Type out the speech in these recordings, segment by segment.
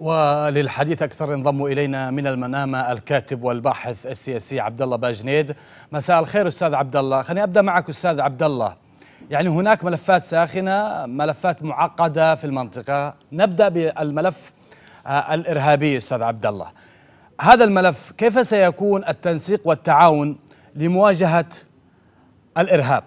وللحديث أكثر انضم إلينا من المنامة الكاتب والباحث السياسي عبد الله باجنيد مساء الخير أستاذ عبد الله خليني أبدأ معك أستاذ عبد الله يعني هناك ملفات ساخنة ملفات معقدة في المنطقة نبدأ بالملف آه، الإرهابي أستاذ عبد الله هذا الملف كيف سيكون التنسيق والتعاون لمواجهة الإرهاب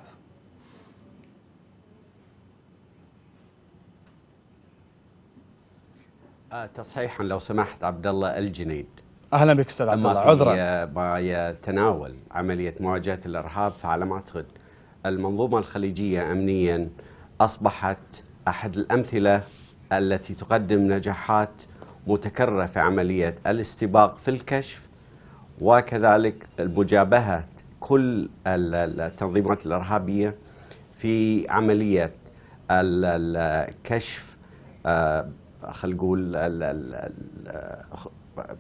آه، تصحيحا لو سمحت عبد الله الجنيد اهلا بك استاذ عبد الله عذرا ما آه، يتناول عمليه مواجهه الارهاب فعلى ما اعتقد المنظومه الخليجيه امنيا اصبحت احد الامثله التي تقدم نجاحات متكرره في عمليه الاستباق في الكشف وكذلك مجابهه كل التنظيمات الارهابيه في عمليه الكشف آه، خلينا نقول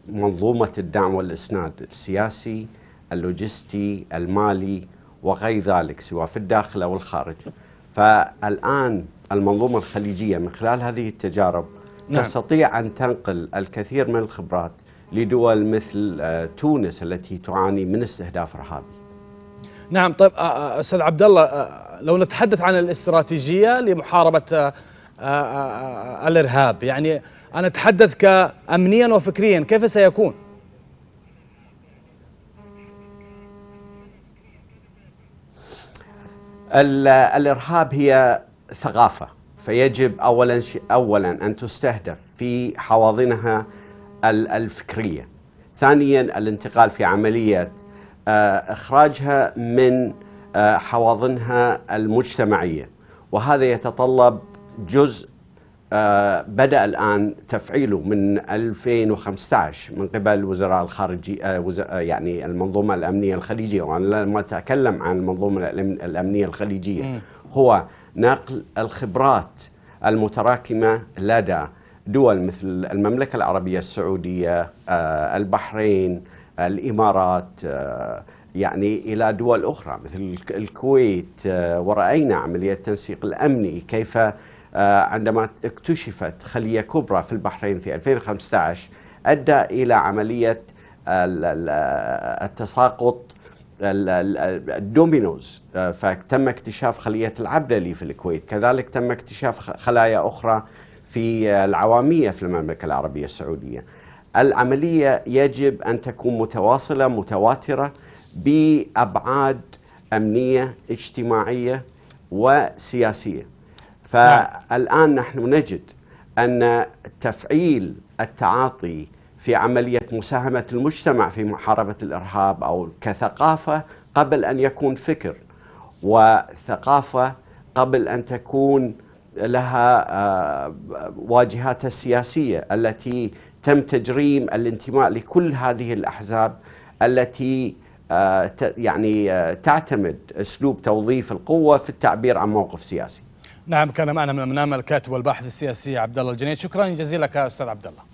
منظومه الدعم والاسناد السياسي اللوجستي المالي وغير ذلك سواء في الداخل او الخارج فالان المنظومه الخليجيه من خلال هذه التجارب نعم. تستطيع ان تنقل الكثير من الخبرات لدول مثل آه، تونس التي تعاني من استهداف ارهابي. نعم طيب آه، آه، استاذ عبد الله لو نتحدث عن الاستراتيجيه لمحاربه آه، آه، آه، الارهاب يعني انا اتحدث كامنيا وفكريا كيف سيكون الارهاب هي ثقافه فيجب اولا اولا ان تستهدف في حواضنها الفكريه ثانيا الانتقال في عمليه اخراجها من حواضنها المجتمعيه وهذا يتطلب جزء آه، بدأ الآن تفعيله من 2015 من قبل وزراء الخارجية آه، آه، يعني المنظومة الأمنية الخليجية وأنا لما أتكلم عن المنظومة الأمنية الخليجية هو نقل الخبرات المتراكمة لدى دول مثل المملكة العربية السعودية البحرين الإمارات يعني إلى دول أخرى مثل الكويت ورأينا عملية التنسيق الأمني كيف آه، عندما اكتشفت خلية كبرى في البحرين في 2015 أدى إلى عملية التساقط الدومينوز آه، فتم اكتشاف خلية العبدلي في الكويت كذلك تم اكتشاف خلايا أخرى في العوامية في المملكة العربية السعودية العملية يجب أن تكون متواصلة متواترة بأبعاد أمنية اجتماعية وسياسية نعم. فالآن نحن نجد أن تفعيل التعاطي في عملية مساهمة المجتمع في محاربة الإرهاب أو كثقافة قبل أن يكون فكر وثقافة قبل أن تكون لها آه، واجهاتها السياسية التي تم تجريم الانتماء لكل هذه الأحزاب التي آه، يعني آه، تعتمد أسلوب توظيف القوة في التعبير عن موقف سياسي نعم كان معنا من امام الكاتب والباحث السياسي عبد الله الجنيد شكرا جزيلا لك استاذ عبد الله